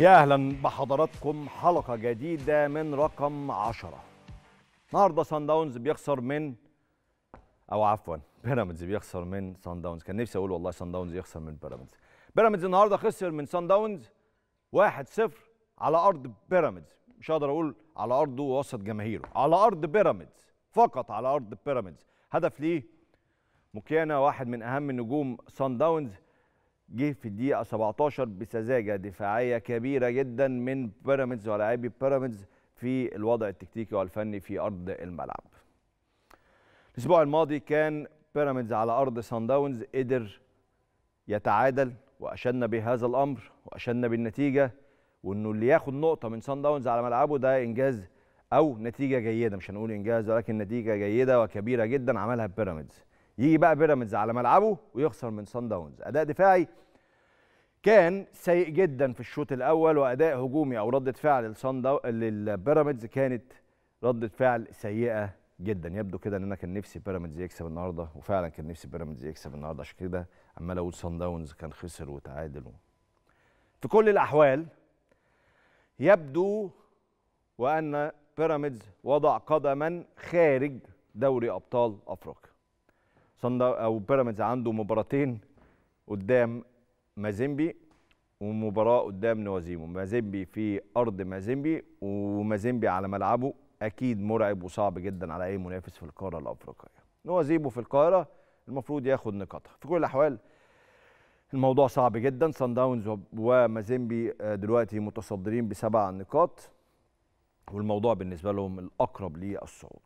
يا اهلا بحضراتكم حلقه جديده من رقم 10 النهارده سان داونز بيخسر من او عفوا بيراميدز بيخسر من سان داونز كان نفسي اقول والله سان داونز يخسر من بيراميدز بيراميدز النهارده خسر من سان داونز 1-0 على ارض بيراميدز مش هقدر اقول على ارضه ووسط جماهيره على ارض بيراميدز فقط على ارض بيراميدز هدف ليه مكيانا واحد من اهم نجوم سان داونز جه في الدقيقه 17 بسذاجه دفاعيه كبيره جدا من بيراميدز ولاعبي بيراميدز في الوضع التكتيكي والفني في ارض الملعب. الاسبوع الماضي كان بيراميدز على ارض سان داونز قدر يتعادل وأشدنا بهذا الامر وأشدنا بالنتيجه وانه اللي ياخد نقطه من سان داونز على ملعبه ده انجاز او نتيجه جيده مش هنقول انجاز ولكن نتيجه جيده وكبيره جدا عملها بيراميدز. يجي بقى بيراميدز على ملعبه ويخسر من سان داونز اداء دفاعي كان سيء جدا في الشوط الاول واداء هجومي او رده فعل لسان للبيراميدز كانت رده فعل سيئه جدا يبدو كده ان انا كان نفسي بيراميدز يكسب النهارده وفعلا كان نفسي بيراميدز يكسب النهارده عشان كده عمال اقول سان داونز كان خسر وتعادل في كل الاحوال يبدو وان بيراميدز وضع قدما خارج دوري ابطال افريقيا صن او بيراميدز عنده مباراتين قدام مازيمبي ومباراه قدام نوازيمو مازيمبي في ارض مازيمبي ومازيمبي على ملعبه اكيد مرعب وصعب جدا على اي منافس في القاره الافريقيه نوازيمو في القاهره المفروض ياخد نقاطها في كل الاحوال الموضوع صعب جدا صن داونز ومازيمبي آه، دلوقتي متصدرين بسبع نقاط والموضوع بالنسبه لهم الاقرب للصعود